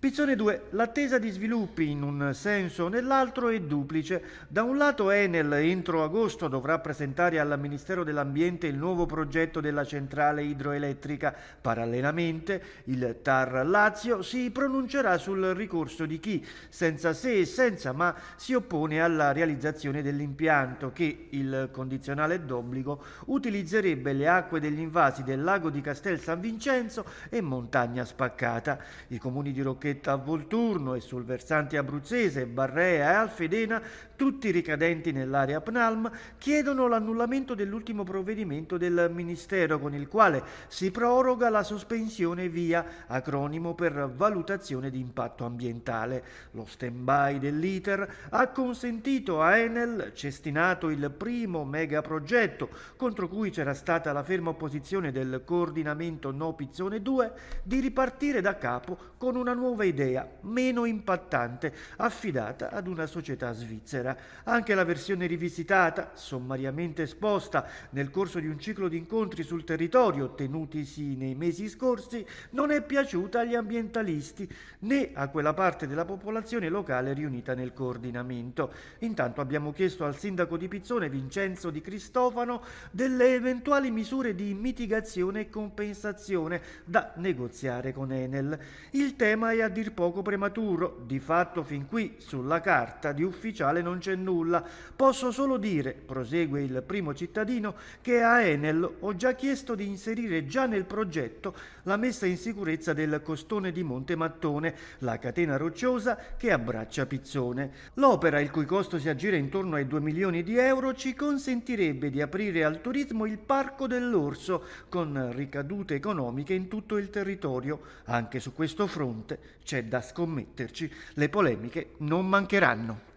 Pizzone 2. L'attesa di sviluppi in un senso o nell'altro è duplice. Da un lato Enel entro agosto dovrà presentare al Ministero dell'Ambiente il nuovo progetto della centrale idroelettrica. Parallelamente il TAR Lazio si pronuncerà sul ricorso di chi, senza se e senza ma, si oppone alla realizzazione dell'impianto che, il condizionale d'obbligo, utilizzerebbe le acque degli invasi del lago di Castel San Vincenzo e Montagna Spaccata. I comuni di Rocchetti Marchetta a Volturno e sul versante abruzzese, Barrea e Alfedena, tutti ricadenti nell'area PNALM, chiedono l'annullamento dell'ultimo provvedimento del Ministero con il quale si proroga la sospensione via, acronimo per valutazione di impatto ambientale. Lo stand-by dell'ITER ha consentito a Enel, cestinato il primo megaprogetto contro cui c'era stata la ferma opposizione del coordinamento No Pizzone 2, di ripartire da capo con una nuova nuova idea, meno impattante, affidata ad una società svizzera. Anche la versione rivisitata, sommariamente esposta nel corso di un ciclo di incontri sul territorio tenutisi nei mesi scorsi, non è piaciuta agli ambientalisti né a quella parte della popolazione locale riunita nel coordinamento. Intanto abbiamo chiesto al sindaco di Pizzone, Vincenzo Di Cristofano, delle eventuali misure di mitigazione e compensazione da negoziare con Enel. Il tema è a dir poco prematuro, di fatto fin qui sulla carta di ufficiale non c'è nulla. Posso solo dire, prosegue il primo cittadino, che a Enel ho già chiesto di inserire già nel progetto la messa in sicurezza del costone di Monte Mattone, la catena rocciosa che abbraccia Pizzone. L'opera, il cui costo si aggira intorno ai 2 milioni di euro, ci consentirebbe di aprire al turismo il Parco dell'Orso, con ricadute economiche in tutto il territorio. Anche su questo fronte c'è da scommetterci, le polemiche non mancheranno.